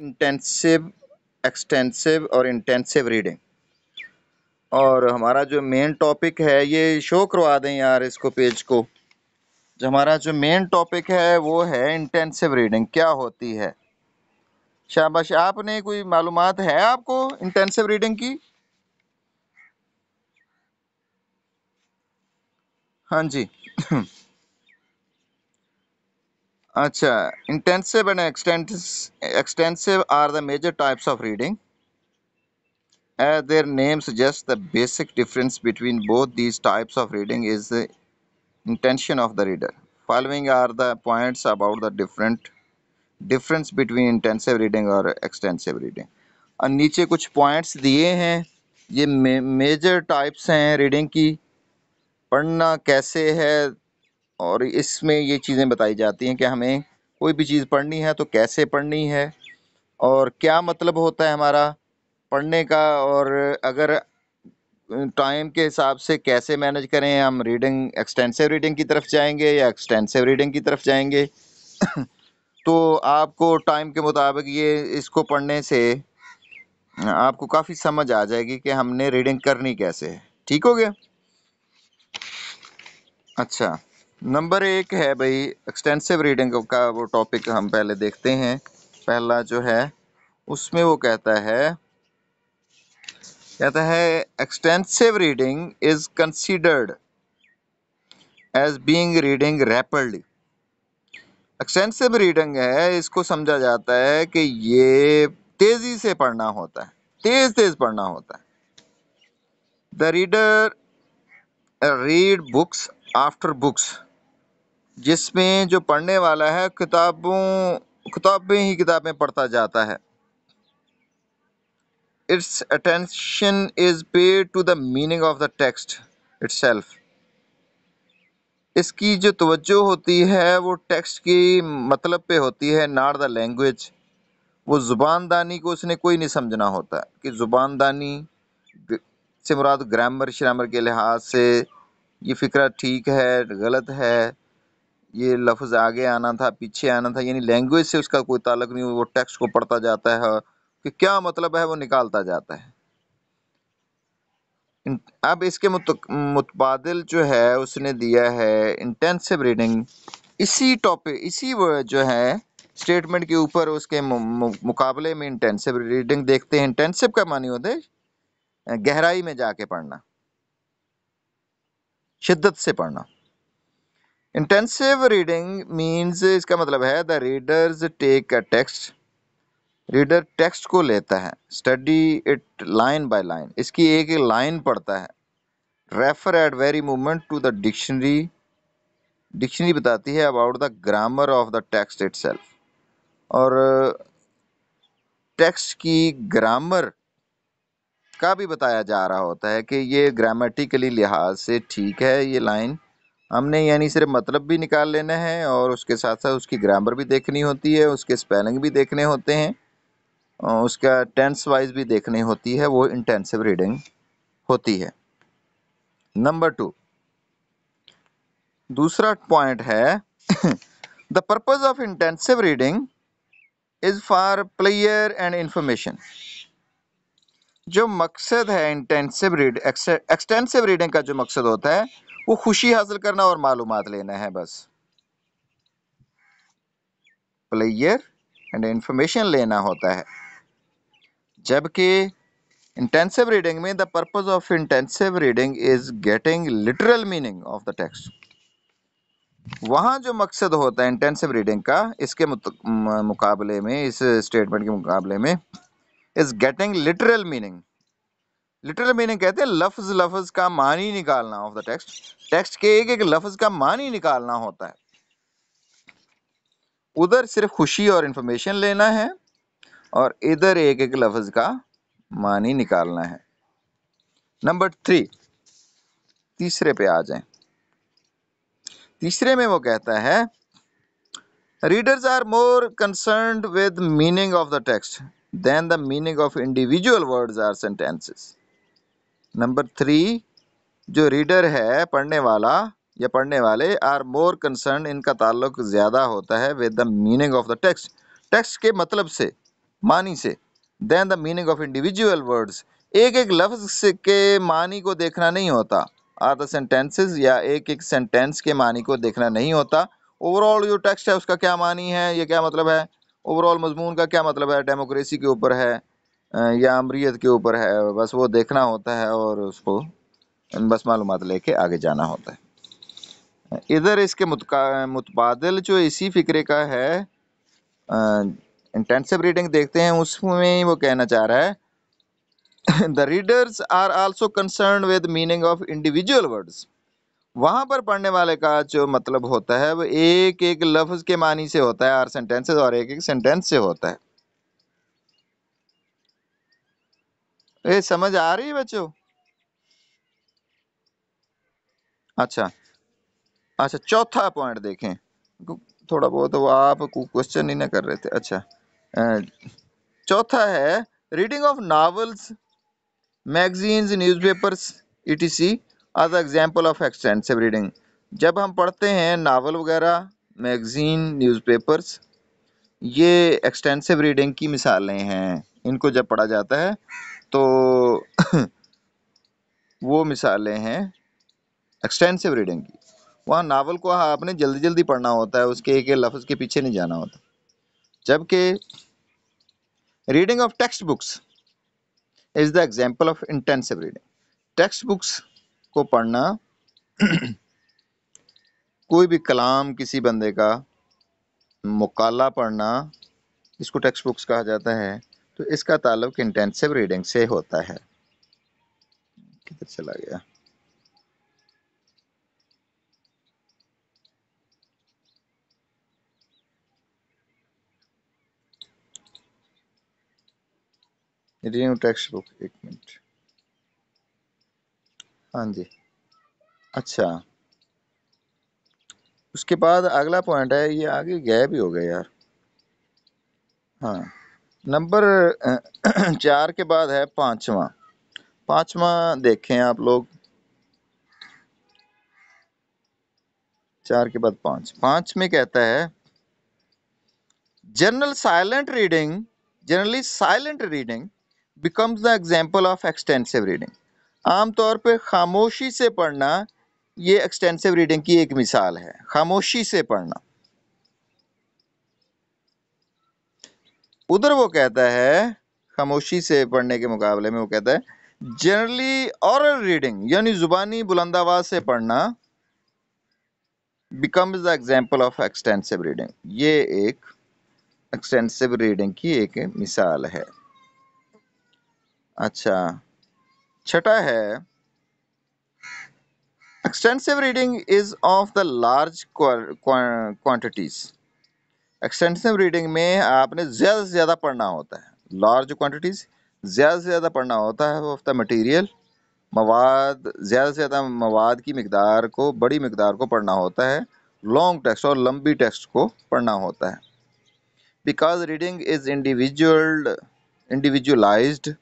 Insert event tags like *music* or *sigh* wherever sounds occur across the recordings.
intensive extensive और intensive reading और हमारा जो मेन टॉपिक है ये शो करवा दें यार इसको पेज को जो हमारा जो मेन टॉपिक है वो है इंटेंसिव रीडिंग क्या होती है शाबाश आपने कोई मालूम है आपको इंटेंसिव रीडिंग की हाँ जी अच्छा intensive and extensive are the major types of reading as their name suggest the basic difference between both these types of reading is the intention of the reader following are the points about the different difference between intensive reading और extensive reading और नीचे कुछ points दिए हैं ये major types हैं reading की पढ़ना कैसे है और इसमें ये चीज़ें बताई जाती हैं कि हमें कोई भी चीज़ पढ़नी है तो कैसे पढ़नी है और क्या मतलब होता है हमारा पढ़ने का और अगर टाइम के हिसाब से कैसे मैनेज करें हम रीडिंग एक्सटेंसिव रीडिंग की तरफ जाएंगे या एक्सटेंसिव रीडिंग की तरफ जाएंगे *coughs* तो आपको टाइम के मुताबिक ये इसको पढ़ने से आपको काफ़ी समझ आ जाएगी कि हमने रीडिंग करनी कैसे ठीक हो गया अच्छा नंबर एक है भाई एक्सटेंसिव रीडिंग का वो टॉपिक हम पहले देखते हैं पहला जो है उसमें वो कहता है कहता है extensive reading is considered as being reading rapidly extensive reading है इसको समझा जाता है कि ये तेजी से पढ़ना होता है तेज तेज पढ़ना होता है the reader read books after books जिसमें जो पढ़ने वाला है किताबों किताबें ही किताबें पढ़ता जाता है its attention is paid to the meaning of the text itself इसकी जो तवज्जो होती है वो टेक्स्ट की मतलब पे होती है नाट द लैंग्वेज वो ज़ुबानदानी को उसने कोई नहीं समझना होता कि कि ज़ुबानदानी से मुराद ग्रामर श्रामर के लिहाज से ये फ़िक्रा ठीक है गलत है ये लफ्ज़ आगे आना था पीछे आना था यानी लैंग्वेज से उसका कोई ताल्लुक नहीं वो टेक्स्ट को पढ़ता जाता है हाँ, कि क्या मतलब है वो निकालता जाता है अब इसके मुतबादल जो है उसने दिया है इंटेंसिव रीडिंग इसी टॉपिक इसी जो है स्टेटमेंट के ऊपर उसके मुकाबले में इंटेंसिव रीडिंग देखते हैं इंटेंसिव का मानी होता है गहराई में जाके पढ़ना शिद्दत से पढ़ना इंटेंसिव रीडिंग मीन्स इसका मतलब है the readers take a text reader text को लेता है study it line by line इसकी एक एक लाइन पढ़ता है refer at very moment to the dictionary dictionary बताती है about the grammar of the text it और टेक्स्ट की ग्रामर का भी बताया जा रहा होता है कि ये ग्रामेटिकली लिहाज से ठीक है ये लाइन हमने यानी सिर्फ मतलब भी निकाल लेना है और उसके साथ साथ उसकी ग्रामर भी देखनी होती है उसके स्पेलिंग भी देखने होते हैं उसका टेंस वाइज भी देखनी होती है वो इंटेंसिव रीडिंग होती है नंबर टू दूसरा पॉइंट है the purpose of intensive reading is for pleasure and information जो मकसद है इंटेंसिव रीड एक्सटेंसिव रीडिंग का जो मकसद होता है वो खुशी हासिल करना और मालूम लेना है बस प्लेयर एंड इंफॉर्मेशन लेना होता है जबकि इंटेंसिव रीडिंग में the purpose of intensive reading is getting literal meaning of the text वहां जो मकसद होता है इंटेंसिव रीडिंग का इसके मुकाबले में इस स्टेटमेंट के मुकाबले में is getting literal meaning literal meaning कहते हैं लफ्ज लफ्ज का मानी निकालना ऑफ द टेक्स्ट टेक्स्ट के एक एक लफ्ज का मानी निकालना होता है उधर सिर्फ खुशी और इंफॉर्मेशन लेना है और इधर एक एक लफ्ज का मानी निकालना है नंबर थ्री तीसरे पे आ जाए तीसरे में वो कहता है readers are more concern with meaning of the text then the meaning of individual words or sentences number three जो रीडर है पढ़ने वाला या पढ़ने वाले आर मोर कंसर्न इनका ताल्लुक ज़्यादा होता है with the meaning of the text text के मतलब से मानी से then the meaning of individual words एक एक लफ्ज़ के मानी को देखना नहीं होता आर द सेंटेंसेज या एक एक सेंटेंस के मानी को देखना नहीं होता ओवरऑल जो टेक्स्ट है उसका क्या मानी है ये क्या मतलब है ओवरऑल मजमून का क्या मतलब है डेमोक्रेसी के ऊपर है या अमरीत के ऊपर है बस वो देखना होता है और उसको बस मालूम लेके आगे जाना होता है इधर इसके मुतबादल जो इसी फ़िक्रे का है इंटेंसिव रीडिंग देखते हैं उसमें वो कहना चाह रहा है the readers are also concern with meaning of individual words वहाँ पर पढ़ने वाले का जो मतलब होता है वो एक एक लफ्ज़ के मानी से होता है और सेंटेंसेस और एक एक सेंटेंस से होता है ये समझ आ रही है बच्चों अच्छा अच्छा चौथा पॉइंट देखें थोड़ा बहुत वो आप क्वेश्चन ही ना कर रहे थे अच्छा चौथा है reading of novels magazines newspapers ETC are the example of extensive reading जब हम पढ़ते हैं नावल वगैरह मैगज़ीन न्यूज़पेपर्स ये एक्सटेंसिव रीडिंग की मिसालें हैं इनको जब पढ़ा जाता है तो *clears throat* वो मिसालें हैं एक्सटेंसिव रीडिंग की वहाँ नावल को हाँ, आपने जल्दी जल्दी पढ़ना होता है उसके एक एक लफ्ज़ के पीछे नहीं जाना होता जबकि reading of text books is the example of intensive reading text books को पढ़ना *clears throat* कोई भी कलाम किसी बंदे का मकाला पढ़ना इसको टेक्स्ट बुक्स कहा जाता है तो इसका ताल्लुक इंटेंसिव रीडिंग से होता है किधर चला गया न्यू टेक्स्ट बुक एक मिनट हाँ जी अच्छा उसके बाद अगला पॉइंट है ये आगे गैप ही हो गया यार हाँ नंबर *clears throat* चार के बाद है पांचवा पांचवा देखें आप लोग चार के बाद पांच पांच में कहता है general silent reading generally silent reading becomes the example of extensive reading आमतौर पर खामोशी से पढ़ना ये एक्सटेंसिव रीडिंग की एक मिसाल है खामोशी से पढ़ना उधर वो कहता है खामोशी से पढ़ने के मुकाबले में वो कहता है जनरली औरल रीडिंग यानी ज़ुबानी बुलंदावाज से पढ़ना becomes the example of extensive reading ये एक एक्सटेंसिव रीडिंग की एक मिसाल है अच्छा छठा है extensive reading is of the large quantities extensive reading में आपने ज़्यादा से ज़्यादा पढ़ना होता है लार्ज क्वान्टिटीज़ ज़्यादा से ज़्यादा पढ़ना होता है ऑफ द मटीरियल मवाद ज़्यादा से ज़्यादा मवाद की मकदार को बड़ी मकदार को पढ़ना होता है लॉन्ग टेक्स्ट और लंबी टेक्स्ट को पढ़ना होता है because reading is individual individualise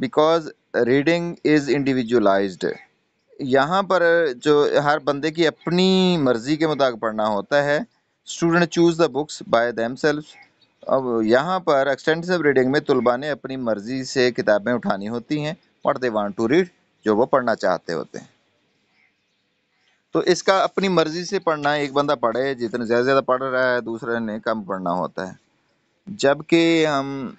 because reading is individualised यहाँ पर जो हर बंदे की अपनी मर्ज़ी के मुताबिक पढ़ना होता है student choose the books by them अब यहाँ पर एक्सटेंसिव रीडिंग में तलबा ने अपनी मर्ज़ी से किताबें उठानी होती हैं what they want to read जो वो पढ़ना चाहते होते हैं तो इसका अपनी मर्ज़ी से पढ़ना एक बंदा पढ़े जितने ज़्यादा ज़्यादा पढ़ रहा है दूसरे ने कम पढ़ना होता है जबकि हम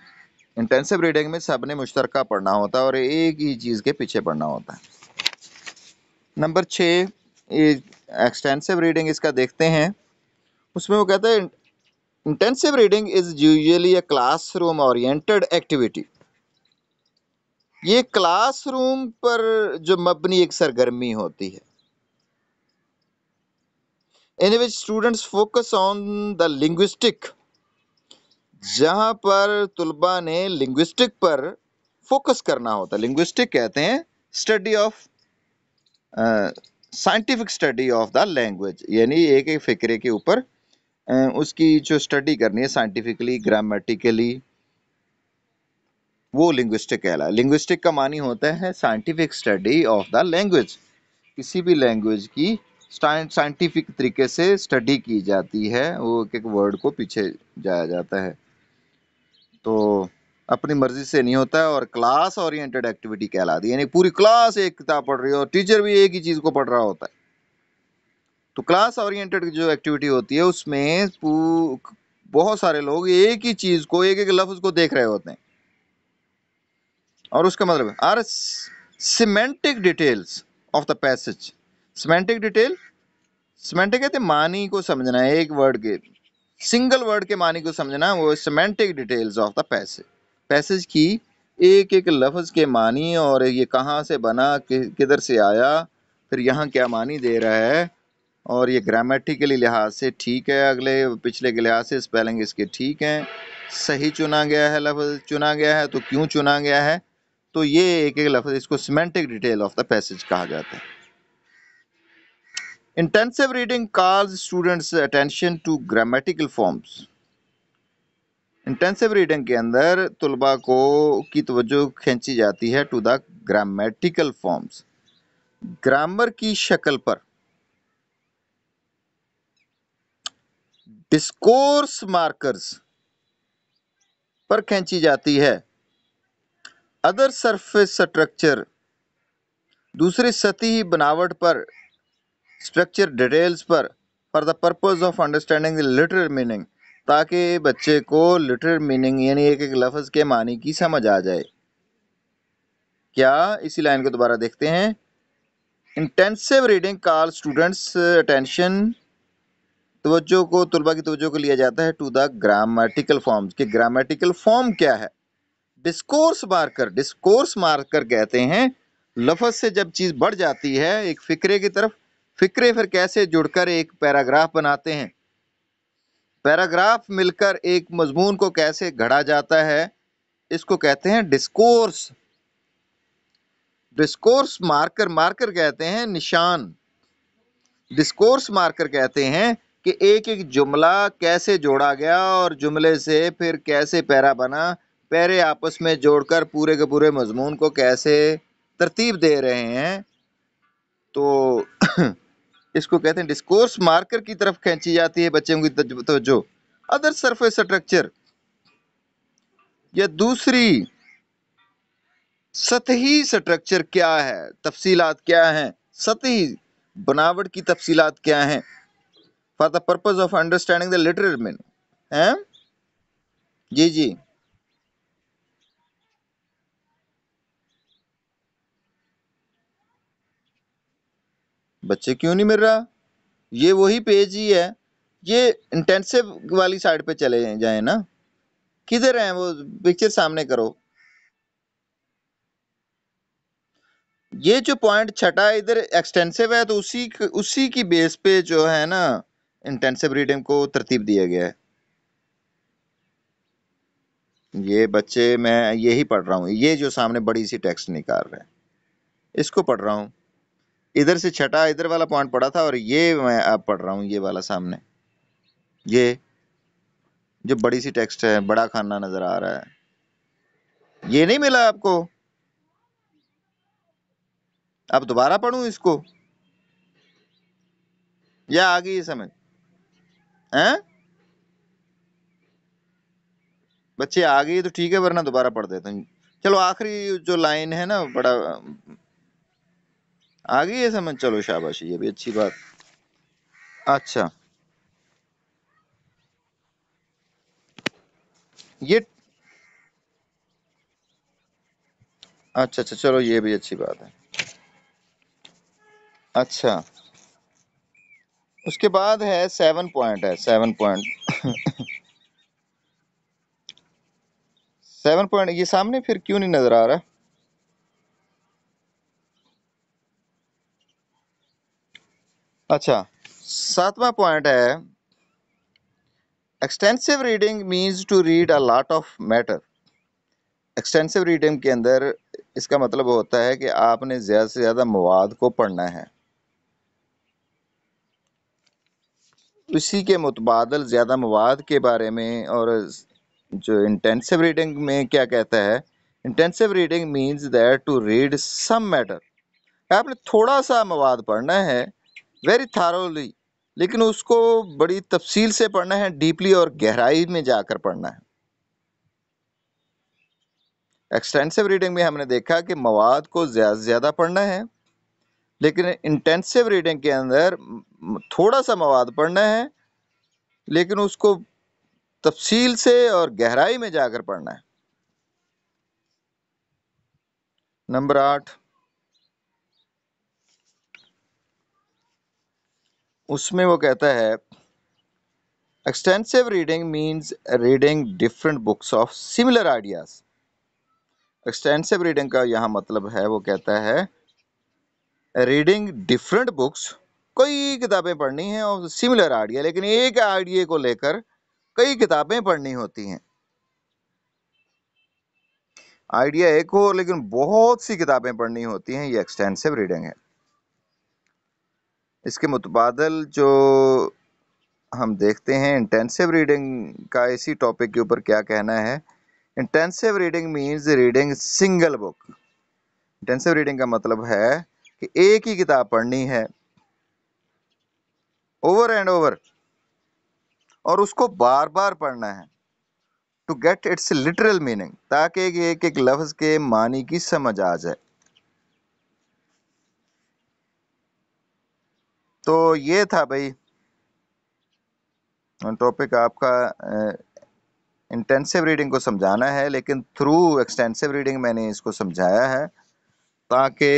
इंटेंसिव रीडिंग में सब ने मुश्तरका पढ़ना होता है और एक ही चीज़ के पीछे पढ़ना होता है नंबर छः एक्सटेंसिव रीडिंग इसका देखते हैं उसमें वो कहता है intensive reading is usually a classroom oriented activity ये क्लासरूम पर जो मबनी एक सरगर्मी होती है in which students focus on the linguistic जहाँ पर तुलबा ने लिंग्विस्टिक पर फोकस करना होता है लिंग्विस्टिक कहते हैं study of scientific study of the language यानी एक एक फ़िक्रे के ऊपर उसकी जो स्टडी करनी है साइंटिफिकली ग्रामेटिकली वो लिंग्विस्टिक कहला है लिंग्विस्टिक का मानी होता है scientific study of the language किसी भी लैंग्वेज की साइंटिफिक तरीके से स्टडी की जाती है वो एक एक वर्ड को पीछे जाया जाता है तो अपनी मर्जी से नहीं होता है और क्लास ओरिएंटेड एक्टिविटी कहलाती है यानी पूरी क्लास एक किताब पढ़ रही है और टीचर भी एक ही चीज़ को पढ़ रहा होता है तो क्लास ओरिएंटेड जो एक्टिविटी होती है उसमें बहुत सारे लोग एक ही चीज़ को एक एक लफ्ज़ को देख रहे होते हैं और उसका मतलब are semantic details of the passage semantic detail semantic कहते मानी को समझना है एक वर्ड के सिंगल वर्ड के मानी को समझना वो semantic details of the passage passage की एक एक लफ्ज़ के मानी और ये कहाँ से बना कि, किधर से आया फिर यहाँ क्या मानी दे रहा है और ये ग्रामेटिकली लिहाज से ठीक है अगले पिछले के लिहाज से स्पेलिंग इसके ठीक हैं सही चुना गया है लफ्ज़ चुना गया है तो क्यों चुना गया है तो ये एक एक लफ्ज़ इसको semantic detail of the passage कहा जाता है intensive reading calls students attention to grammatical forms intensive reading के अंदर तलबा को की तवज्जो खींची जाती है to the grammatical forms grammar की शक्ल पर डिस्कोर्स मार्कर्स पर खींची जाती है अदर सरफेस स्ट्रक्चर दूसरी सतही बनावट पर स्ट्रक्चर डिटेल्स पर for the purpose of understanding the literal meaning ताकि बच्चे को लिटरल मीनिंग यानी एक एक लफ्ज़ के मानी की समझ आ जाए क्या इसी लाइन को दोबारा देखते हैं intensive reading call students attention तवज्जो को तलबा की तवज्जो को लिया जाता है टू द ग्रामेटिकल फॉर्म कि ग्रामेटिकल फॉर्म क्या है डिस्कोर्स मार्कर डिस्कोर्स मार्कर कहते हैं लफज से जब चीज़ बढ़ जाती है एक फ़िक्रे की तरफ फ़िक्रे फिर कैसे जुड़कर एक पैराग्राफ बनाते हैं पैराग्राफ मिलकर एक मजमून को कैसे घड़ा जाता है इसको कहते हैं डिस्कोर्स डिस्कोर्स मार्कर मार्कर कहते हैं निशान डिस्कोर्स मार्कर कहते हैं कि एक एक जुमला कैसे जोड़ा गया और जुमले से फिर कैसे पैरा बना पैरे आपस में जोड़कर पूरे के पूरे मजमून को कैसे तरतीब दे रहे हैं तो *clears throat* इसको कहते हैं डिस्कोर्स मार्कर की तरफ खींची जाती है बच्चों की तवज्जो अदर सरफेस स्ट्रक्चर या दूसरी सतही स्ट्रक्चर क्या है तफसीलात क्या हैं सतही बनावट की तफसीलात क्या हैं for the purpose of understanding the literate meaning हैं जी जी बच्चे क्यों नहीं मिल रहा ये वही पेज ही है ये इंटेंसिव वाली साइड पे चले जाए ना किधर है वो पिक्चर सामने करो ये जो पॉइंट छठा इधर एक्सटेंसिव है तो उसी उसी की बेस पे जो है ना इंटेंसिव रीडिंग को तरतीब दिया गया है ये बच्चे मैं यही पढ़ रहा हूँ ये जो सामने बड़ी सी टेक्स्ट निकाल रहे हैं इसको पढ़ रहा हूँ इधर से छठा इधर वाला पॉइंट पड़ा था और ये मैं आप पढ़ रहा हूँ ये वाला सामने ये जो बड़ी सी टेक्स्ट है बड़ा खाना नजर आ रहा है ये नहीं मिला आपको अब दोबारा पढ़ू इसको या आ गई समझ हैं बच्चे आ गई तो ठीक है वरना दोबारा पढ़ देते हैं चलो आखिरी जो लाइन है ना बड़ा आ गई है समझ चलो शाबाशी ये भी अच्छी बात अच्छा ये अच्छा अच्छा चलो ये भी अच्छी बात है अच्छा उसके बाद है सेवन पॉइंट है सेवन पॉइंट सेवन पॉइंट ये सामने फिर क्यों नहीं नजर आ रहा अच्छा सातवां पॉइंट है extensive reading means to read a lot of matter extensive reading के अंदर इसका मतलब होता है कि आपने ज़्यादा से ज़्यादा मवाद को पढ़ना है उसी के मुतबादल ज़्यादा मवाद के बारे में और जो इंटेंसिव रीडिंग में क्या कहता है intensive reading means that to read some matter आपने थोड़ा सा मवाद पढ़ना है वेरी थारोली लेकिन उसको बड़ी तफसील से पढ़ना है डीपली और गहराई में जाकर पढ़ना है एक्सटेंसिव रीडिंग में हमने देखा कि मवाद को ज़्यादा से ज़्यादा पढ़ना है लेकिन इंटेंसिव रीडिंग के अंदर थोड़ा सा मवाद पढ़ना है लेकिन उसको तफसील से और गहराई में जाकर पढ़ना है नंबर आठ उसमें वो कहता है extensive reading means reading different books of similar ideas extensive reading का यहाँ मतलब है वो कहता है रीडिंग डिफरेंट बुक्स कई किताबें पढ़नी हैं और सिमिलर आइडिया लेकिन एक आइडिया को लेकर कई किताबें पढ़नी होती हैं आइडिया एक हो लेकिन बहुत सी किताबें पढ़नी होती हैं ये एक्सटेंसिव रीडिंग है इसके मुतबादल जो हम देखते हैं इंटेंसिव रीडिंग का इसी टॉपिक के ऊपर क्या कहना है intensive reading means reading single book intensive reading का मतलब है कि एक ही किताब पढ़नी है ओवर एंड ओवर और उसको बार बार पढ़ना है to get its literal meaning ताकि एक एक लफ्ज़ के मानी की समझ आ जाए तो ये था भाई टॉपिक आपका इंटेंसिव रीडिंग को समझाना है लेकिन थ्रू एक्सटेंसिव रीडिंग मैंने इसको समझाया है ताकि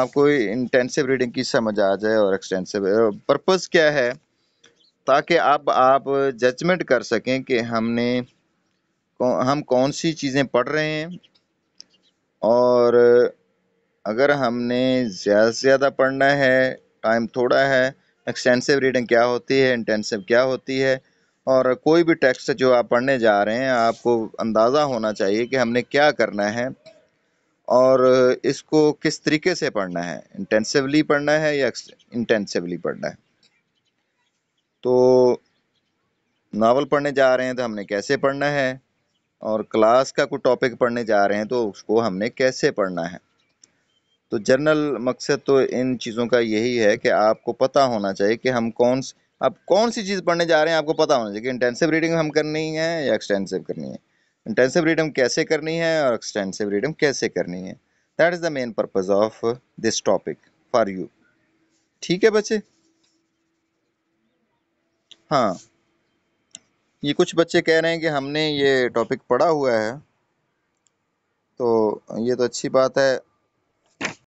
आपको इंटेंसिव रीडिंग की समझ आ जाए और एक्सटेंसिव पर्पस क्या है ताकि अब आप जजमेंट कर सकें कि हमने हम कौन सी चीज़ें पढ़ रहे हैं और अगर हमने ज़्यादा से ज़्यादा पढ़ना है टाइम थोड़ा है एक्सटेंसिव रीडिंग क्या होती है इंटेंसिव क्या होती है और कोई भी टेक्स्ट जो आप पढ़ने जा रहे हैं आपको अंदाज़ा होना चाहिए कि हमने क्या करना है और इसको किस तरीके से पढ़ना है इंटेंसिवली पढ़ना है या इंटेंसिवली पढ़ना है तो नावल पढ़ने जा रहे हैं तो हमने कैसे पढ़ना है और क्लास का कोई टॉपिक पढ़ने जा रहे हैं तो उसको हमने कैसे पढ़ना है तो जनरल मकसद तो इन चीज़ों का यही है कि आपको पता होना चाहिए कि हम कौन आप कौन सी चीज़ पढ़ने जा रहे हैं आपको पता होना चाहिए कि इंटेंसिव रीडिंग हम करनी है या एक्सटेंसिव करनी है इंटेंसिव रीडिंग कैसे करनी है और एक्सटेंसिव रीडिंग कैसे करनी है that is the main purpose of this topic for you ठीक है बच्चे हाँ ये कुछ बच्चे कह रहे हैं कि हमने ये टॉपिक पढ़ा हुआ है तो ये तो अच्छी बात है